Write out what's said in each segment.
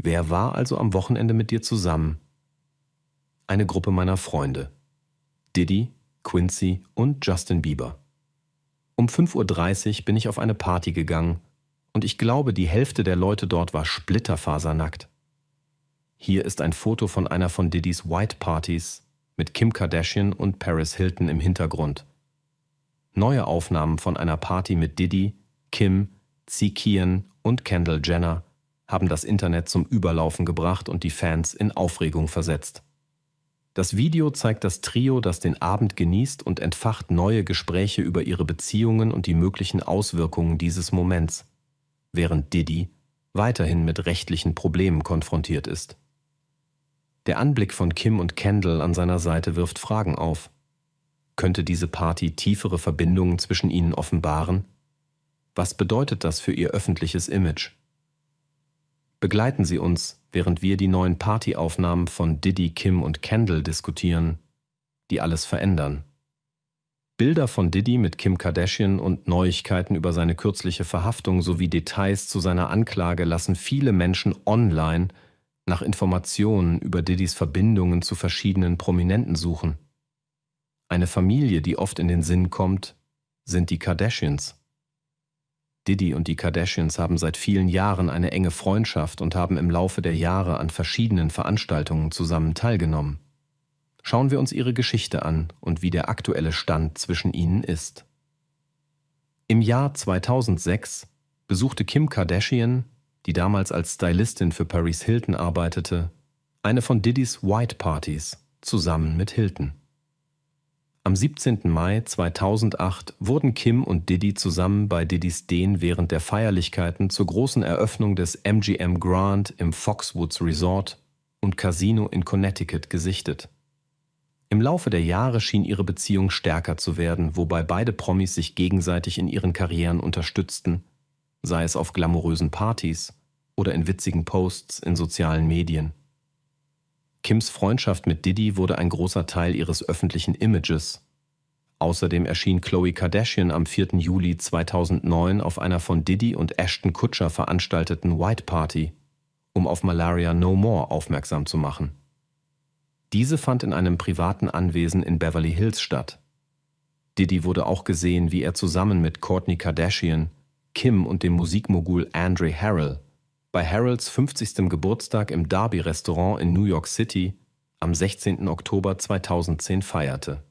Wer war also am Wochenende mit dir zusammen? Eine Gruppe meiner Freunde. Diddy, Quincy und Justin Bieber. Um 5.30 Uhr bin ich auf eine Party gegangen und ich glaube, die Hälfte der Leute dort war splitterfasernackt. Hier ist ein Foto von einer von Diddys White Partys mit Kim Kardashian und Paris Hilton im Hintergrund. Neue Aufnahmen von einer Party mit Diddy, Kim, Zikian und Kendall Jenner haben das Internet zum Überlaufen gebracht und die Fans in Aufregung versetzt. Das Video zeigt das Trio, das den Abend genießt und entfacht neue Gespräche über ihre Beziehungen und die möglichen Auswirkungen dieses Moments, während Diddy weiterhin mit rechtlichen Problemen konfrontiert ist. Der Anblick von Kim und Kendall an seiner Seite wirft Fragen auf. Könnte diese Party tiefere Verbindungen zwischen ihnen offenbaren? Was bedeutet das für ihr öffentliches Image? Begleiten Sie uns, während wir die neuen Partyaufnahmen von Diddy, Kim und Kendall diskutieren, die alles verändern. Bilder von Diddy mit Kim Kardashian und Neuigkeiten über seine kürzliche Verhaftung sowie Details zu seiner Anklage lassen viele Menschen online nach Informationen über Diddys Verbindungen zu verschiedenen Prominenten suchen. Eine Familie, die oft in den Sinn kommt, sind die Kardashians. Diddy und die Kardashians haben seit vielen Jahren eine enge Freundschaft und haben im Laufe der Jahre an verschiedenen Veranstaltungen zusammen teilgenommen. Schauen wir uns ihre Geschichte an und wie der aktuelle Stand zwischen ihnen ist. Im Jahr 2006 besuchte Kim Kardashian, die damals als Stylistin für Paris Hilton arbeitete, eine von Diddys White Partys zusammen mit Hilton. Am 17. Mai 2008 wurden Kim und Diddy zusammen bei Diddys Den während der Feierlichkeiten zur großen Eröffnung des MGM Grand im Foxwoods Resort und Casino in Connecticut gesichtet. Im Laufe der Jahre schien ihre Beziehung stärker zu werden, wobei beide Promis sich gegenseitig in ihren Karrieren unterstützten, sei es auf glamourösen Partys oder in witzigen Posts in sozialen Medien. Kims Freundschaft mit Diddy wurde ein großer Teil ihres öffentlichen Images. Außerdem erschien Chloe Kardashian am 4. Juli 2009 auf einer von Diddy und Ashton Kutcher veranstalteten White Party, um auf Malaria No More aufmerksam zu machen. Diese fand in einem privaten Anwesen in Beverly Hills statt. Diddy wurde auch gesehen, wie er zusammen mit Kourtney Kardashian, Kim und dem Musikmogul Andre Harrell bei Harolds 50. Geburtstag im Darby Restaurant in New York City am 16. Oktober 2010 feierte.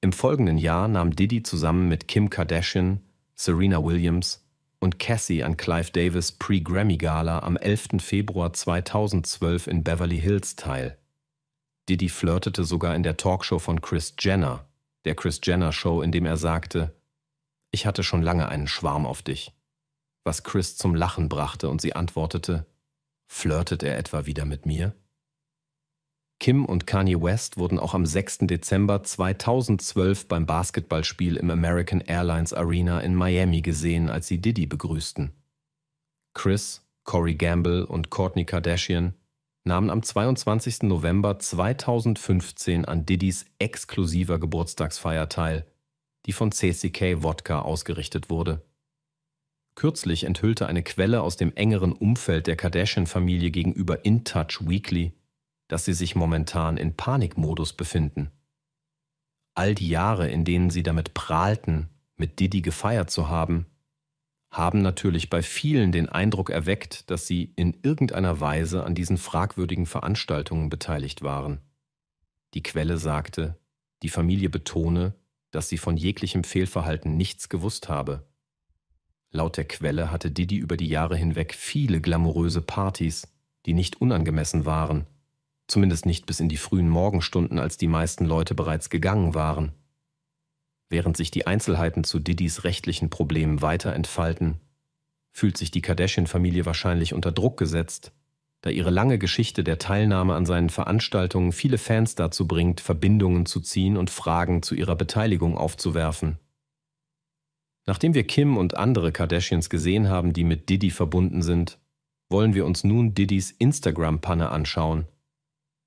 Im folgenden Jahr nahm Diddy zusammen mit Kim Kardashian, Serena Williams und Cassie an Clive Davis Pre-Grammy-Gala am 11. Februar 2012 in Beverly Hills teil. Diddy flirtete sogar in der Talkshow von Chris Jenner, der Chris Jenner Show, indem er sagte, ich hatte schon lange einen Schwarm auf dich was Chris zum Lachen brachte, und sie antwortete, flirtet er etwa wieder mit mir? Kim und Kanye West wurden auch am 6. Dezember 2012 beim Basketballspiel im American Airlines Arena in Miami gesehen, als sie Diddy begrüßten. Chris, Corey Gamble und Kourtney Kardashian nahmen am 22. November 2015 an Diddys exklusiver Geburtstagsfeier teil, die von CCK Wodka ausgerichtet wurde. Kürzlich enthüllte eine Quelle aus dem engeren Umfeld der Kardashian-Familie gegenüber In Touch Weekly, dass sie sich momentan in Panikmodus befinden. All die Jahre, in denen sie damit prahlten, mit Diddy gefeiert zu haben, haben natürlich bei vielen den Eindruck erweckt, dass sie in irgendeiner Weise an diesen fragwürdigen Veranstaltungen beteiligt waren. Die Quelle sagte, die Familie betone, dass sie von jeglichem Fehlverhalten nichts gewusst habe Laut der Quelle hatte Diddy über die Jahre hinweg viele glamouröse Partys, die nicht unangemessen waren. Zumindest nicht bis in die frühen Morgenstunden, als die meisten Leute bereits gegangen waren. Während sich die Einzelheiten zu Diddys rechtlichen Problemen weiter entfalten, fühlt sich die Kardashian-Familie wahrscheinlich unter Druck gesetzt, da ihre lange Geschichte der Teilnahme an seinen Veranstaltungen viele Fans dazu bringt, Verbindungen zu ziehen und Fragen zu ihrer Beteiligung aufzuwerfen. Nachdem wir Kim und andere Kardashians gesehen haben, die mit Diddy verbunden sind, wollen wir uns nun Diddys Instagram-Panne anschauen.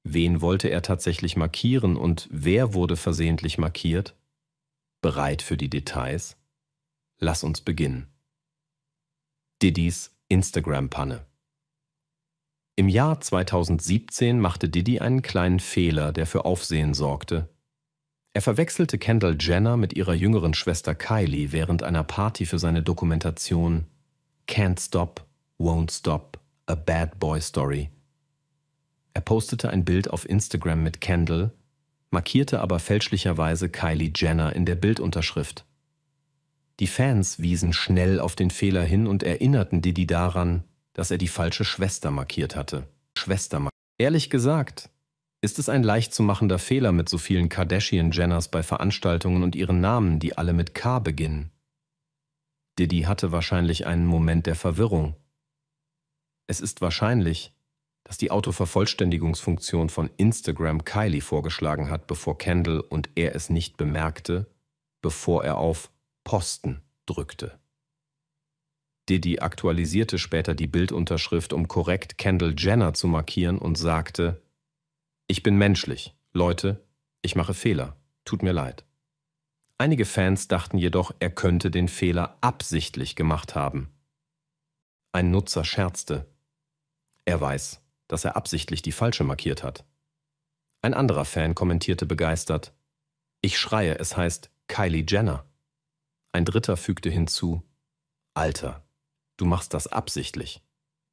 Wen wollte er tatsächlich markieren und wer wurde versehentlich markiert? Bereit für die Details? Lass uns beginnen. Diddys Instagram-Panne. Im Jahr 2017 machte Diddy einen kleinen Fehler, der für Aufsehen sorgte. Er verwechselte Kendall Jenner mit ihrer jüngeren Schwester Kylie während einer Party für seine Dokumentation Can't Stop, Won't Stop, A Bad Boy Story. Er postete ein Bild auf Instagram mit Kendall, markierte aber fälschlicherweise Kylie Jenner in der Bildunterschrift. Die Fans wiesen schnell auf den Fehler hin und erinnerten Didi daran, dass er die falsche Schwester markiert hatte. Schwester. markiert. Ehrlich gesagt, ist es ein leicht zu machender Fehler mit so vielen Kardashian-Jenners bei Veranstaltungen und ihren Namen, die alle mit K beginnen? Diddy hatte wahrscheinlich einen Moment der Verwirrung. Es ist wahrscheinlich, dass die Autovervollständigungsfunktion von Instagram Kylie vorgeschlagen hat, bevor Kendall und er es nicht bemerkte, bevor er auf Posten drückte. Diddy aktualisierte später die Bildunterschrift, um korrekt Kendall Jenner zu markieren und sagte, ich bin menschlich. Leute, ich mache Fehler. Tut mir leid. Einige Fans dachten jedoch, er könnte den Fehler absichtlich gemacht haben. Ein Nutzer scherzte. Er weiß, dass er absichtlich die falsche markiert hat. Ein anderer Fan kommentierte begeistert. Ich schreie, es heißt Kylie Jenner. Ein dritter fügte hinzu. Alter, du machst das absichtlich.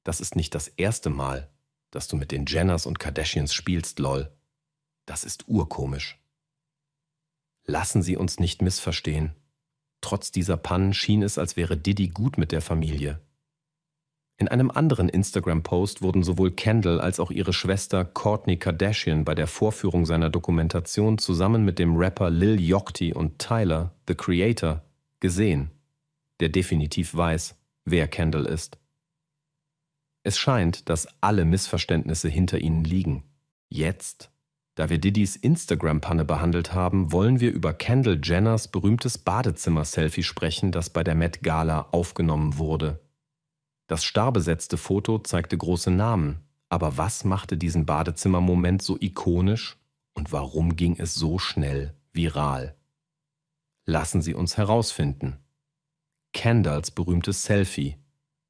Das ist nicht das erste Mal, dass du mit den Jenners und Kardashians spielst, lol. Das ist urkomisch. Lassen Sie uns nicht missverstehen. Trotz dieser Pannen schien es, als wäre Diddy gut mit der Familie. In einem anderen Instagram-Post wurden sowohl Kendall als auch ihre Schwester Courtney Kardashian bei der Vorführung seiner Dokumentation zusammen mit dem Rapper Lil Yachty und Tyler, The Creator, gesehen, der definitiv weiß, wer Kendall ist. Es scheint, dass alle Missverständnisse hinter ihnen liegen. Jetzt? Da wir Diddys Instagram-Panne behandelt haben, wollen wir über Kendall Jenners berühmtes Badezimmer-Selfie sprechen, das bei der Met Gala aufgenommen wurde. Das starbesetzte Foto zeigte große Namen, aber was machte diesen Badezimmermoment so ikonisch und warum ging es so schnell viral? Lassen Sie uns herausfinden. Kendalls berühmtes Selfie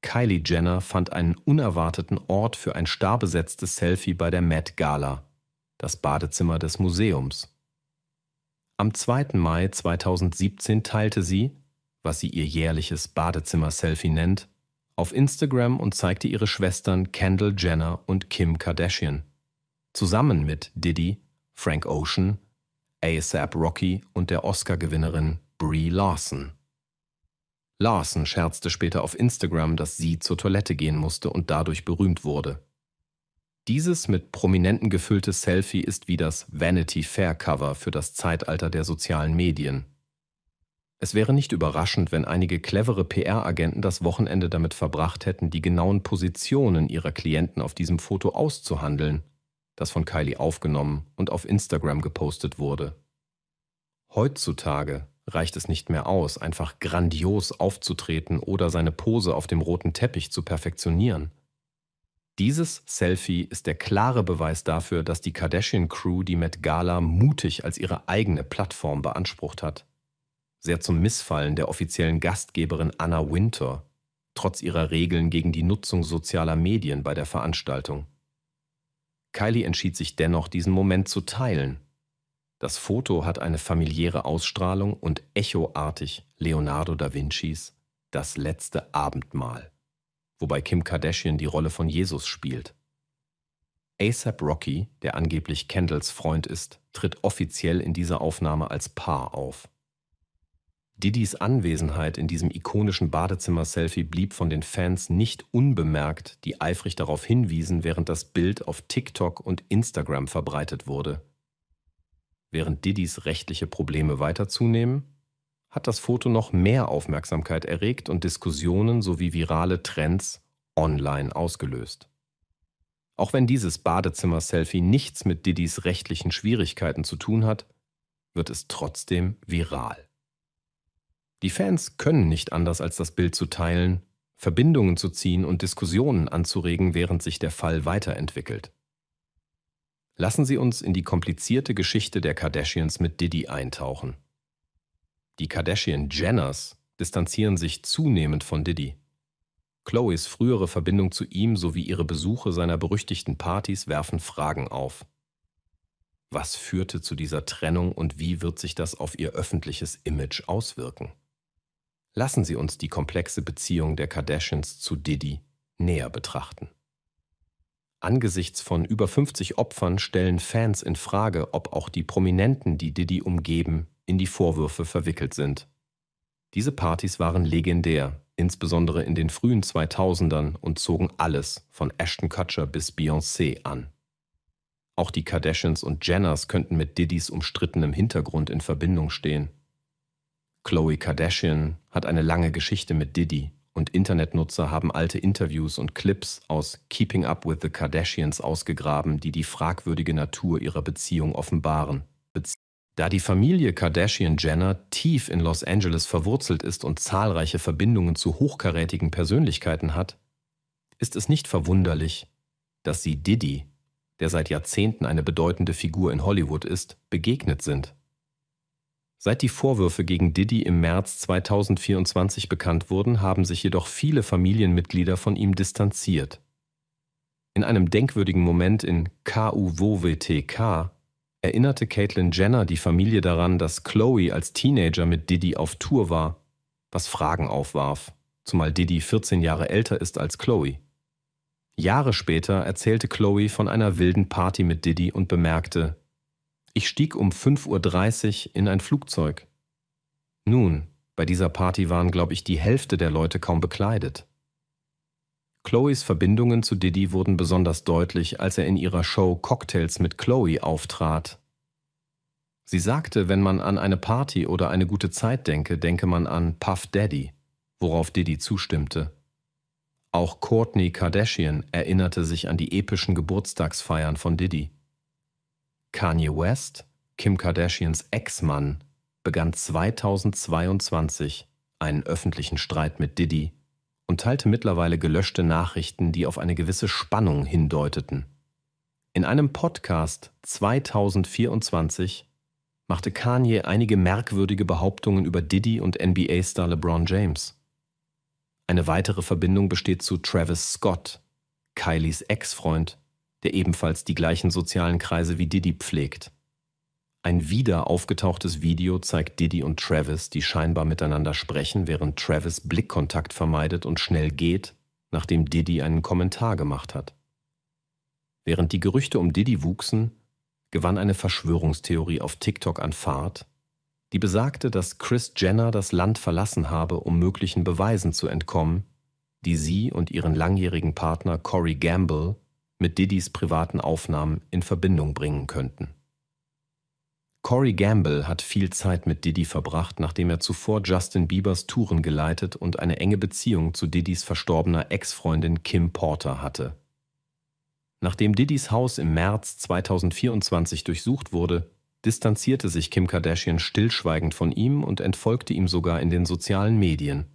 Kylie Jenner fand einen unerwarteten Ort für ein starbesetztes Selfie bei der Met Gala, das Badezimmer des Museums. Am 2. Mai 2017 teilte sie, was sie ihr jährliches Badezimmer-Selfie nennt, auf Instagram und zeigte ihre Schwestern Kendall Jenner und Kim Kardashian. Zusammen mit Diddy, Frank Ocean, ASAP Rocky und der Oscar-Gewinnerin Brie Larson. Larson scherzte später auf Instagram, dass sie zur Toilette gehen musste und dadurch berühmt wurde. Dieses mit Prominenten gefüllte Selfie ist wie das Vanity Fair Cover für das Zeitalter der sozialen Medien. Es wäre nicht überraschend, wenn einige clevere PR-Agenten das Wochenende damit verbracht hätten, die genauen Positionen ihrer Klienten auf diesem Foto auszuhandeln, das von Kylie aufgenommen und auf Instagram gepostet wurde. Heutzutage reicht es nicht mehr aus, einfach grandios aufzutreten oder seine Pose auf dem roten Teppich zu perfektionieren. Dieses Selfie ist der klare Beweis dafür, dass die Kardashian-Crew die Met Gala mutig als ihre eigene Plattform beansprucht hat. Sehr zum Missfallen der offiziellen Gastgeberin Anna Winter, trotz ihrer Regeln gegen die Nutzung sozialer Medien bei der Veranstaltung. Kylie entschied sich dennoch, diesen Moment zu teilen das Foto hat eine familiäre Ausstrahlung und echoartig Leonardo da Vincis Das letzte Abendmahl, wobei Kim Kardashian die Rolle von Jesus spielt. ASAP Rocky, der angeblich Kendalls Freund ist, tritt offiziell in dieser Aufnahme als Paar auf. Diddys Anwesenheit in diesem ikonischen Badezimmer-Selfie blieb von den Fans nicht unbemerkt, die eifrig darauf hinwiesen, während das Bild auf TikTok und Instagram verbreitet wurde. Während Diddys rechtliche Probleme weiter zunehmen, hat das Foto noch mehr Aufmerksamkeit erregt und Diskussionen sowie virale Trends online ausgelöst. Auch wenn dieses Badezimmer-Selfie nichts mit Diddys rechtlichen Schwierigkeiten zu tun hat, wird es trotzdem viral. Die Fans können nicht anders, als das Bild zu teilen, Verbindungen zu ziehen und Diskussionen anzuregen, während sich der Fall weiterentwickelt. Lassen Sie uns in die komplizierte Geschichte der Kardashians mit Diddy eintauchen. Die Kardashian Jenners distanzieren sich zunehmend von Diddy. Chloes frühere Verbindung zu ihm sowie ihre Besuche seiner berüchtigten Partys werfen Fragen auf. Was führte zu dieser Trennung und wie wird sich das auf ihr öffentliches Image auswirken? Lassen Sie uns die komplexe Beziehung der Kardashians zu Diddy näher betrachten. Angesichts von über 50 Opfern stellen Fans in Frage, ob auch die Prominenten, die Diddy umgeben, in die Vorwürfe verwickelt sind. Diese Partys waren legendär, insbesondere in den frühen 2000ern und zogen alles, von Ashton Kutcher bis Beyoncé an. Auch die Kardashians und Jenners könnten mit Diddys umstrittenem Hintergrund in Verbindung stehen. Chloe Kardashian hat eine lange Geschichte mit Diddy und Internetnutzer haben alte Interviews und Clips aus Keeping Up with the Kardashians ausgegraben, die die fragwürdige Natur ihrer Beziehung offenbaren. Bezie da die Familie Kardashian-Jenner tief in Los Angeles verwurzelt ist und zahlreiche Verbindungen zu hochkarätigen Persönlichkeiten hat, ist es nicht verwunderlich, dass sie Diddy, der seit Jahrzehnten eine bedeutende Figur in Hollywood ist, begegnet sind. Seit die Vorwürfe gegen Diddy im März 2024 bekannt wurden, haben sich jedoch viele Familienmitglieder von ihm distanziert. In einem denkwürdigen Moment in KUWWTK erinnerte Caitlin Jenner die Familie daran, dass Chloe als Teenager mit Diddy auf Tour war, was Fragen aufwarf, zumal Diddy 14 Jahre älter ist als Chloe. Jahre später erzählte Chloe von einer wilden Party mit Diddy und bemerkte, ich stieg um 5.30 Uhr in ein Flugzeug. Nun, bei dieser Party waren, glaube ich, die Hälfte der Leute kaum bekleidet. Chloes Verbindungen zu Diddy wurden besonders deutlich, als er in ihrer Show Cocktails mit Chloe auftrat. Sie sagte, wenn man an eine Party oder eine gute Zeit denke, denke man an Puff Daddy, worauf Diddy zustimmte. Auch Courtney Kardashian erinnerte sich an die epischen Geburtstagsfeiern von Diddy. Kanye West, Kim Kardashians Ex-Mann, begann 2022 einen öffentlichen Streit mit Diddy und teilte mittlerweile gelöschte Nachrichten, die auf eine gewisse Spannung hindeuteten. In einem Podcast 2024 machte Kanye einige merkwürdige Behauptungen über Diddy und NBA-Star LeBron James. Eine weitere Verbindung besteht zu Travis Scott, Kylies Ex-Freund, der ebenfalls die gleichen sozialen Kreise wie Diddy pflegt. Ein wieder aufgetauchtes Video zeigt Diddy und Travis, die scheinbar miteinander sprechen, während Travis Blickkontakt vermeidet und schnell geht, nachdem Diddy einen Kommentar gemacht hat. Während die Gerüchte um Diddy wuchsen, gewann eine Verschwörungstheorie auf TikTok an Fahrt, die besagte, dass Chris Jenner das Land verlassen habe, um möglichen Beweisen zu entkommen, die sie und ihren langjährigen Partner Corey Gamble mit Diddys privaten Aufnahmen in Verbindung bringen könnten. Corey Gamble hat viel Zeit mit Diddy verbracht, nachdem er zuvor Justin Biebers Touren geleitet und eine enge Beziehung zu Diddys verstorbener Ex-Freundin Kim Porter hatte. Nachdem Diddys Haus im März 2024 durchsucht wurde, distanzierte sich Kim Kardashian stillschweigend von ihm und entfolgte ihm sogar in den sozialen Medien.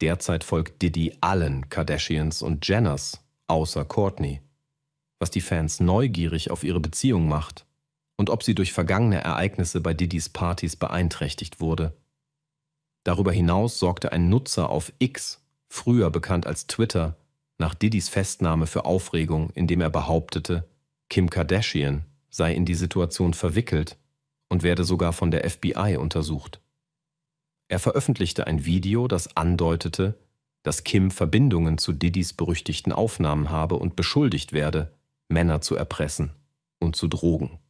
Derzeit folgt Diddy allen Kardashians und Jenners, außer Courtney, was die Fans neugierig auf ihre Beziehung macht und ob sie durch vergangene Ereignisse bei Diddys Partys beeinträchtigt wurde. Darüber hinaus sorgte ein Nutzer auf X, früher bekannt als Twitter, nach Diddys Festnahme für Aufregung, indem er behauptete, Kim Kardashian sei in die Situation verwickelt und werde sogar von der FBI untersucht. Er veröffentlichte ein Video, das andeutete, dass Kim Verbindungen zu Diddys berüchtigten Aufnahmen habe und beschuldigt werde, Männer zu erpressen und zu drogen.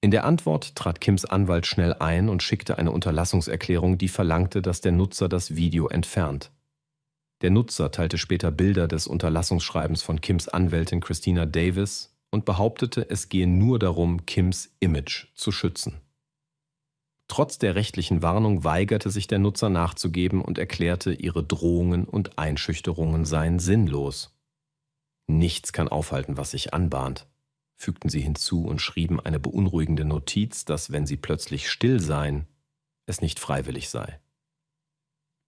In der Antwort trat Kims Anwalt schnell ein und schickte eine Unterlassungserklärung, die verlangte, dass der Nutzer das Video entfernt. Der Nutzer teilte später Bilder des Unterlassungsschreibens von Kims Anwältin Christina Davis und behauptete, es gehe nur darum, Kims Image zu schützen. Trotz der rechtlichen Warnung weigerte sich der Nutzer nachzugeben und erklärte, ihre Drohungen und Einschüchterungen seien sinnlos. Nichts kann aufhalten, was sich anbahnt, fügten sie hinzu und schrieben eine beunruhigende Notiz, dass, wenn sie plötzlich still seien, es nicht freiwillig sei.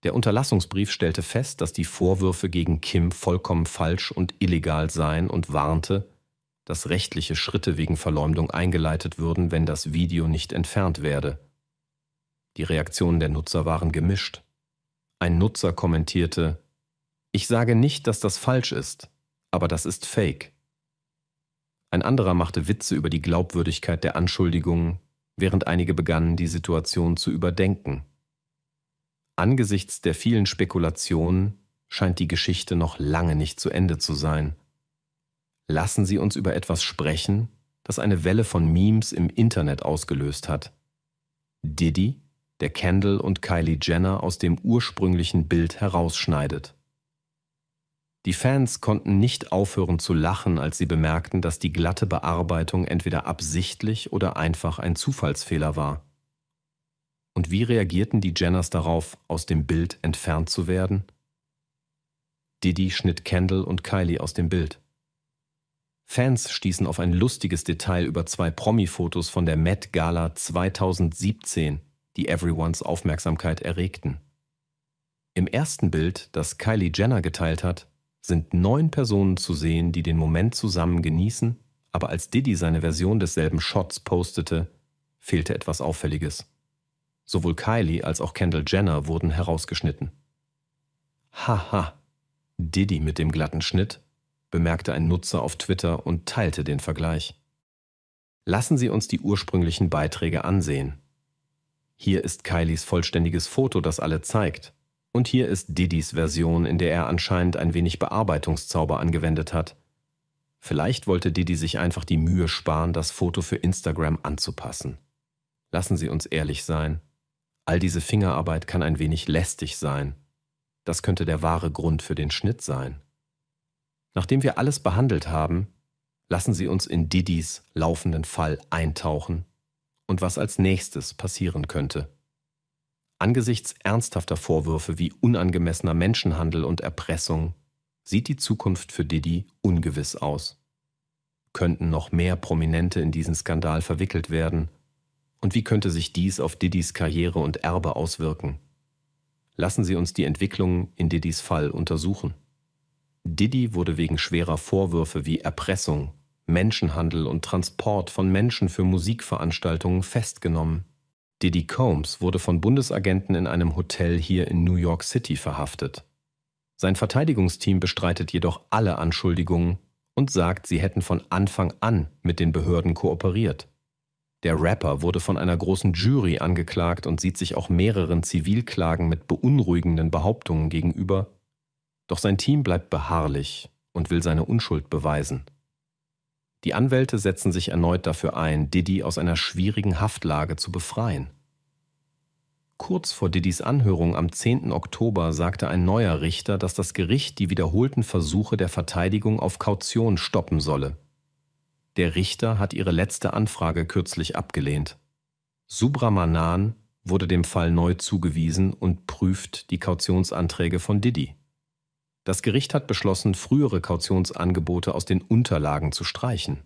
Der Unterlassungsbrief stellte fest, dass die Vorwürfe gegen Kim vollkommen falsch und illegal seien und warnte, dass rechtliche Schritte wegen Verleumdung eingeleitet würden, wenn das Video nicht entfernt werde. Die Reaktionen der Nutzer waren gemischt. Ein Nutzer kommentierte, ich sage nicht, dass das falsch ist, aber das ist fake. Ein anderer machte Witze über die Glaubwürdigkeit der Anschuldigungen, während einige begannen, die Situation zu überdenken. Angesichts der vielen Spekulationen scheint die Geschichte noch lange nicht zu Ende zu sein. Lassen Sie uns über etwas sprechen, das eine Welle von Memes im Internet ausgelöst hat. Diddy? der Kendall und Kylie Jenner aus dem ursprünglichen Bild herausschneidet. Die Fans konnten nicht aufhören zu lachen, als sie bemerkten, dass die glatte Bearbeitung entweder absichtlich oder einfach ein Zufallsfehler war. Und wie reagierten die Jenners darauf, aus dem Bild entfernt zu werden? Diddy schnitt Kendall und Kylie aus dem Bild. Fans stießen auf ein lustiges Detail über zwei Promi-Fotos von der Met Gala 2017, die Everyones Aufmerksamkeit erregten. Im ersten Bild, das Kylie Jenner geteilt hat, sind neun Personen zu sehen, die den Moment zusammen genießen, aber als Diddy seine Version desselben Shots postete, fehlte etwas Auffälliges. Sowohl Kylie als auch Kendall Jenner wurden herausgeschnitten. Haha, Diddy mit dem glatten Schnitt, bemerkte ein Nutzer auf Twitter und teilte den Vergleich. Lassen Sie uns die ursprünglichen Beiträge ansehen, hier ist Kylies vollständiges Foto, das alle zeigt. Und hier ist Didis Version, in der er anscheinend ein wenig Bearbeitungszauber angewendet hat. Vielleicht wollte Didi sich einfach die Mühe sparen, das Foto für Instagram anzupassen. Lassen Sie uns ehrlich sein. All diese Fingerarbeit kann ein wenig lästig sein. Das könnte der wahre Grund für den Schnitt sein. Nachdem wir alles behandelt haben, lassen Sie uns in Didis laufenden Fall eintauchen und was als nächstes passieren könnte. Angesichts ernsthafter Vorwürfe wie unangemessener Menschenhandel und Erpressung sieht die Zukunft für Didi ungewiss aus. Könnten noch mehr Prominente in diesen Skandal verwickelt werden? Und wie könnte sich dies auf Didis Karriere und Erbe auswirken? Lassen Sie uns die Entwicklungen in Didis Fall untersuchen. Didi wurde wegen schwerer Vorwürfe wie Erpressung, Menschenhandel und Transport von Menschen für Musikveranstaltungen festgenommen. Diddy Combs wurde von Bundesagenten in einem Hotel hier in New York City verhaftet. Sein Verteidigungsteam bestreitet jedoch alle Anschuldigungen und sagt, sie hätten von Anfang an mit den Behörden kooperiert. Der Rapper wurde von einer großen Jury angeklagt und sieht sich auch mehreren Zivilklagen mit beunruhigenden Behauptungen gegenüber. Doch sein Team bleibt beharrlich und will seine Unschuld beweisen. Die Anwälte setzen sich erneut dafür ein, Diddy aus einer schwierigen Haftlage zu befreien. Kurz vor Diddys Anhörung am 10. Oktober sagte ein neuer Richter, dass das Gericht die wiederholten Versuche der Verteidigung auf Kaution stoppen solle. Der Richter hat ihre letzte Anfrage kürzlich abgelehnt. Subramanan wurde dem Fall neu zugewiesen und prüft die Kautionsanträge von Diddy. Das Gericht hat beschlossen, frühere Kautionsangebote aus den Unterlagen zu streichen.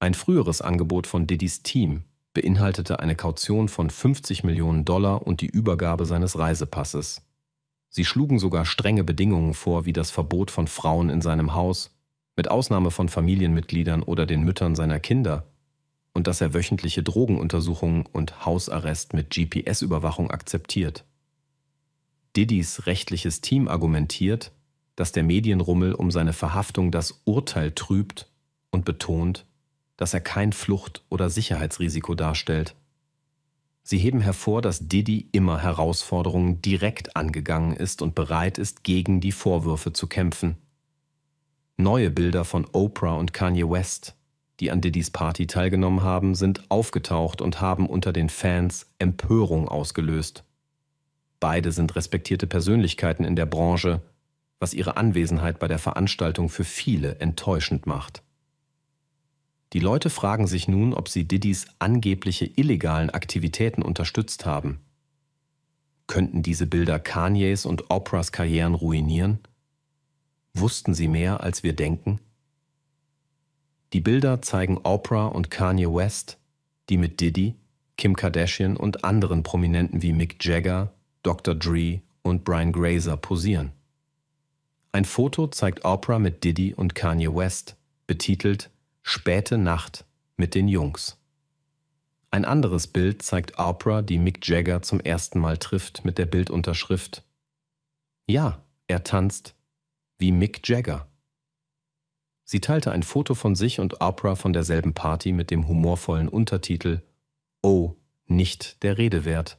Ein früheres Angebot von Diddys Team beinhaltete eine Kaution von 50 Millionen Dollar und die Übergabe seines Reisepasses. Sie schlugen sogar strenge Bedingungen vor, wie das Verbot von Frauen in seinem Haus, mit Ausnahme von Familienmitgliedern oder den Müttern seiner Kinder, und dass er wöchentliche Drogenuntersuchungen und Hausarrest mit GPS-Überwachung akzeptiert. Diddys rechtliches Team argumentiert, dass der Medienrummel um seine Verhaftung das Urteil trübt und betont, dass er kein Flucht- oder Sicherheitsrisiko darstellt. Sie heben hervor, dass Diddy immer Herausforderungen direkt angegangen ist und bereit ist, gegen die Vorwürfe zu kämpfen. Neue Bilder von Oprah und Kanye West, die an Diddys Party teilgenommen haben, sind aufgetaucht und haben unter den Fans Empörung ausgelöst. Beide sind respektierte Persönlichkeiten in der Branche was ihre Anwesenheit bei der Veranstaltung für viele enttäuschend macht. Die Leute fragen sich nun, ob sie Diddys angebliche illegalen Aktivitäten unterstützt haben. Könnten diese Bilder Kanyes und Oprahs Karrieren ruinieren? Wussten sie mehr, als wir denken? Die Bilder zeigen Oprah und Kanye West, die mit Diddy, Kim Kardashian und anderen Prominenten wie Mick Jagger, Dr. Dre und Brian Grazer posieren. Ein Foto zeigt Oprah mit Diddy und Kanye West, betitelt Späte Nacht mit den Jungs. Ein anderes Bild zeigt Oprah, die Mick Jagger zum ersten Mal trifft, mit der Bildunterschrift Ja, er tanzt wie Mick Jagger. Sie teilte ein Foto von sich und Oprah von derselben Party mit dem humorvollen Untertitel Oh, nicht der Rede wert.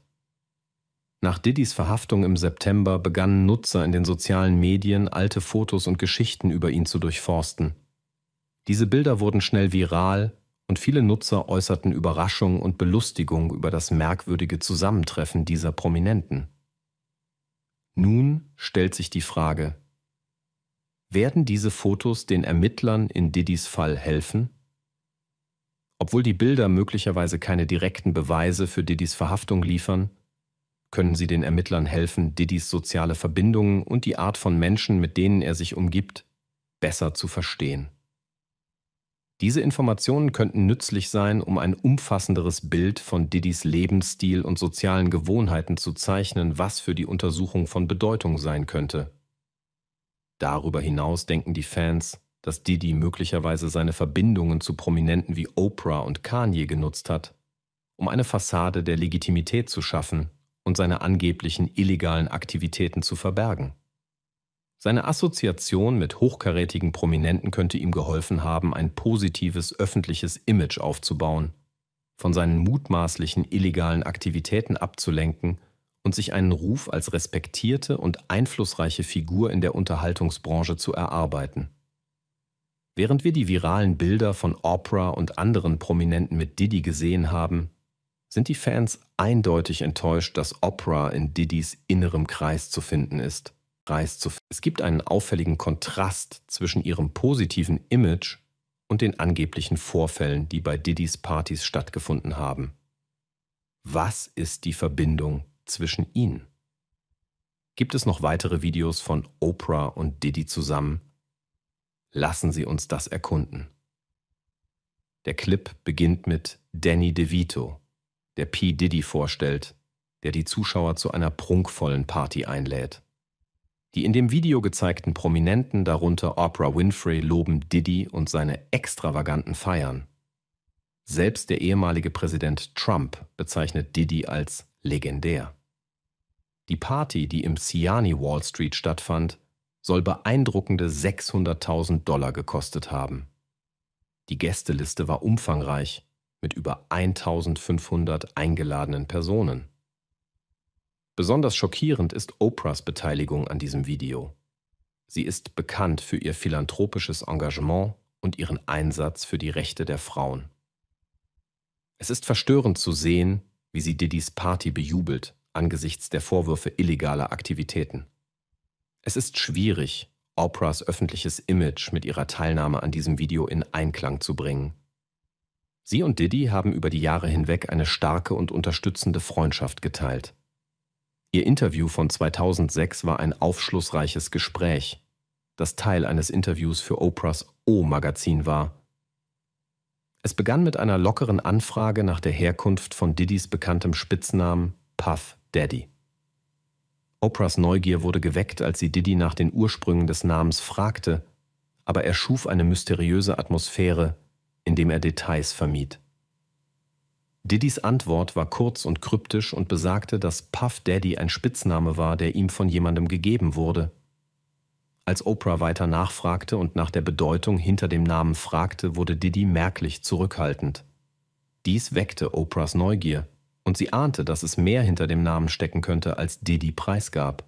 Nach Diddys Verhaftung im September begannen Nutzer in den sozialen Medien, alte Fotos und Geschichten über ihn zu durchforsten. Diese Bilder wurden schnell viral und viele Nutzer äußerten Überraschung und Belustigung über das merkwürdige Zusammentreffen dieser Prominenten. Nun stellt sich die Frage, werden diese Fotos den Ermittlern in Diddys Fall helfen? Obwohl die Bilder möglicherweise keine direkten Beweise für Diddys Verhaftung liefern, können sie den Ermittlern helfen, Diddys soziale Verbindungen und die Art von Menschen, mit denen er sich umgibt, besser zu verstehen. Diese Informationen könnten nützlich sein, um ein umfassenderes Bild von Diddys Lebensstil und sozialen Gewohnheiten zu zeichnen, was für die Untersuchung von Bedeutung sein könnte. Darüber hinaus denken die Fans, dass Diddy möglicherweise seine Verbindungen zu Prominenten wie Oprah und Kanye genutzt hat, um eine Fassade der Legitimität zu schaffen und seine angeblichen illegalen Aktivitäten zu verbergen. Seine Assoziation mit hochkarätigen Prominenten könnte ihm geholfen haben, ein positives öffentliches Image aufzubauen, von seinen mutmaßlichen illegalen Aktivitäten abzulenken und sich einen Ruf als respektierte und einflussreiche Figur in der Unterhaltungsbranche zu erarbeiten. Während wir die viralen Bilder von Oprah und anderen Prominenten mit Diddy gesehen haben, sind die Fans eindeutig enttäuscht, dass Opera in Diddys innerem Kreis zu finden ist. Es gibt einen auffälligen Kontrast zwischen ihrem positiven Image und den angeblichen Vorfällen, die bei Diddys Partys stattgefunden haben. Was ist die Verbindung zwischen ihnen? Gibt es noch weitere Videos von Oprah und Diddy zusammen? Lassen Sie uns das erkunden. Der Clip beginnt mit Danny DeVito, der P. Diddy vorstellt, der die Zuschauer zu einer prunkvollen Party einlädt. Die in dem Video gezeigten Prominenten, darunter Oprah Winfrey, loben Diddy und seine extravaganten Feiern. Selbst der ehemalige Präsident Trump bezeichnet Diddy als legendär. Die Party, die im Siani Wall Street stattfand, soll beeindruckende 600.000 Dollar gekostet haben. Die Gästeliste war umfangreich mit über 1500 eingeladenen Personen. Besonders schockierend ist Oprahs Beteiligung an diesem Video. Sie ist bekannt für ihr philanthropisches Engagement und ihren Einsatz für die Rechte der Frauen. Es ist verstörend zu sehen, wie sie Diddys Party bejubelt angesichts der Vorwürfe illegaler Aktivitäten. Es ist schwierig, Oprahs öffentliches Image mit ihrer Teilnahme an diesem Video in Einklang zu bringen Sie und Diddy haben über die Jahre hinweg eine starke und unterstützende Freundschaft geteilt. Ihr Interview von 2006 war ein aufschlussreiches Gespräch, das Teil eines Interviews für Oprahs O-Magazin war. Es begann mit einer lockeren Anfrage nach der Herkunft von Diddys bekanntem Spitznamen Puff Daddy. Oprahs Neugier wurde geweckt, als sie Diddy nach den Ursprüngen des Namens fragte, aber er schuf eine mysteriöse Atmosphäre, indem er Details vermied. Diddys Antwort war kurz und kryptisch und besagte, dass Puff Daddy ein Spitzname war, der ihm von jemandem gegeben wurde. Als Oprah weiter nachfragte und nach der Bedeutung hinter dem Namen fragte, wurde Diddy merklich zurückhaltend. Dies weckte Oprahs Neugier, und sie ahnte, dass es mehr hinter dem Namen stecken könnte, als Diddy preisgab.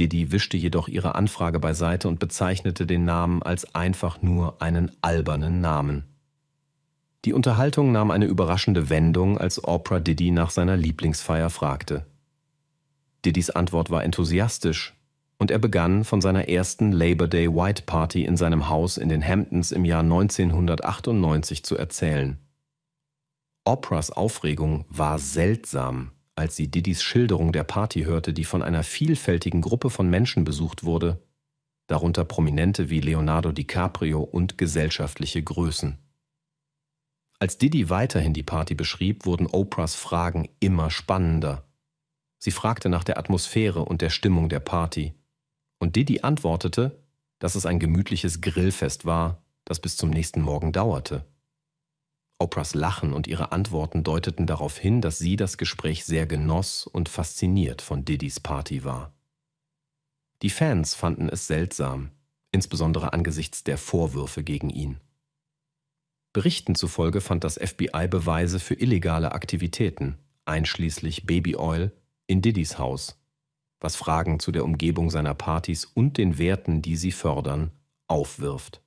Didi wischte jedoch ihre Anfrage beiseite und bezeichnete den Namen als einfach nur einen albernen Namen. Die Unterhaltung nahm eine überraschende Wendung, als Oprah Diddy nach seiner Lieblingsfeier fragte. Diddys Antwort war enthusiastisch, und er begann von seiner ersten Labor Day White Party in seinem Haus in den Hamptons im Jahr 1998 zu erzählen. Oprahs Aufregung war seltsam als sie Diddys Schilderung der Party hörte, die von einer vielfältigen Gruppe von Menschen besucht wurde, darunter Prominente wie Leonardo DiCaprio und gesellschaftliche Größen. Als Diddy weiterhin die Party beschrieb, wurden Oprahs Fragen immer spannender. Sie fragte nach der Atmosphäre und der Stimmung der Party, und Diddy antwortete, dass es ein gemütliches Grillfest war, das bis zum nächsten Morgen dauerte. Oprahs Lachen und ihre Antworten deuteten darauf hin, dass sie das Gespräch sehr genoss und fasziniert von Diddys Party war. Die Fans fanden es seltsam, insbesondere angesichts der Vorwürfe gegen ihn. Berichten zufolge fand das FBI Beweise für illegale Aktivitäten, einschließlich Baby Oil, in Diddys Haus, was Fragen zu der Umgebung seiner Partys und den Werten, die sie fördern, aufwirft.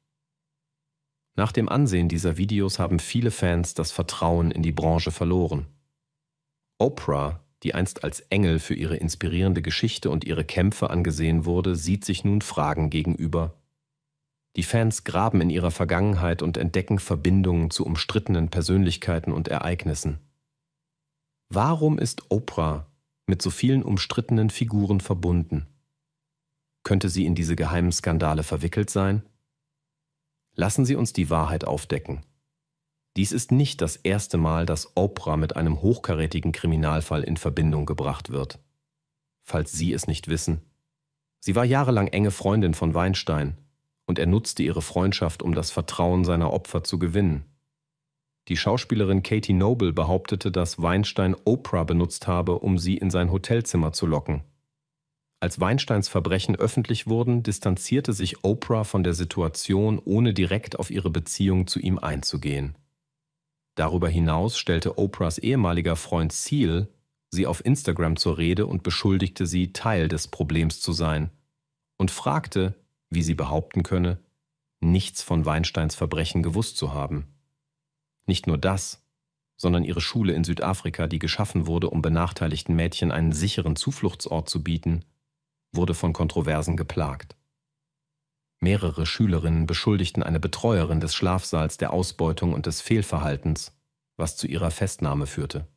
Nach dem Ansehen dieser Videos haben viele Fans das Vertrauen in die Branche verloren. Oprah, die einst als Engel für ihre inspirierende Geschichte und ihre Kämpfe angesehen wurde, sieht sich nun Fragen gegenüber. Die Fans graben in ihrer Vergangenheit und entdecken Verbindungen zu umstrittenen Persönlichkeiten und Ereignissen. Warum ist Oprah mit so vielen umstrittenen Figuren verbunden? Könnte sie in diese geheimen Skandale verwickelt sein? Lassen Sie uns die Wahrheit aufdecken. Dies ist nicht das erste Mal, dass Oprah mit einem hochkarätigen Kriminalfall in Verbindung gebracht wird. Falls Sie es nicht wissen. Sie war jahrelang enge Freundin von Weinstein und er nutzte ihre Freundschaft, um das Vertrauen seiner Opfer zu gewinnen. Die Schauspielerin Katie Noble behauptete, dass Weinstein Oprah benutzt habe, um sie in sein Hotelzimmer zu locken. Als Weinsteins Verbrechen öffentlich wurden, distanzierte sich Oprah von der Situation, ohne direkt auf ihre Beziehung zu ihm einzugehen. Darüber hinaus stellte Oprahs ehemaliger Freund Seal sie auf Instagram zur Rede und beschuldigte sie, Teil des Problems zu sein und fragte, wie sie behaupten könne, nichts von Weinsteins Verbrechen gewusst zu haben. Nicht nur das, sondern ihre Schule in Südafrika, die geschaffen wurde, um benachteiligten Mädchen einen sicheren Zufluchtsort zu bieten, wurde von Kontroversen geplagt. Mehrere Schülerinnen beschuldigten eine Betreuerin des Schlafsaals der Ausbeutung und des Fehlverhaltens, was zu ihrer Festnahme führte.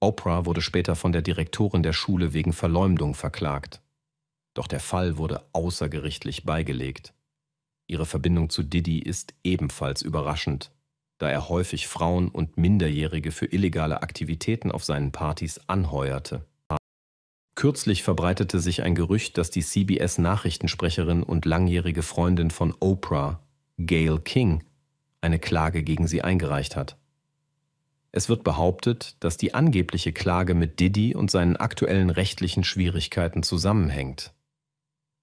Oprah wurde später von der Direktorin der Schule wegen Verleumdung verklagt. Doch der Fall wurde außergerichtlich beigelegt. Ihre Verbindung zu Diddy ist ebenfalls überraschend, da er häufig Frauen und Minderjährige für illegale Aktivitäten auf seinen Partys anheuerte. Kürzlich verbreitete sich ein Gerücht, dass die CBS-Nachrichtensprecherin und langjährige Freundin von Oprah, Gail King, eine Klage gegen sie eingereicht hat. Es wird behauptet, dass die angebliche Klage mit Diddy und seinen aktuellen rechtlichen Schwierigkeiten zusammenhängt.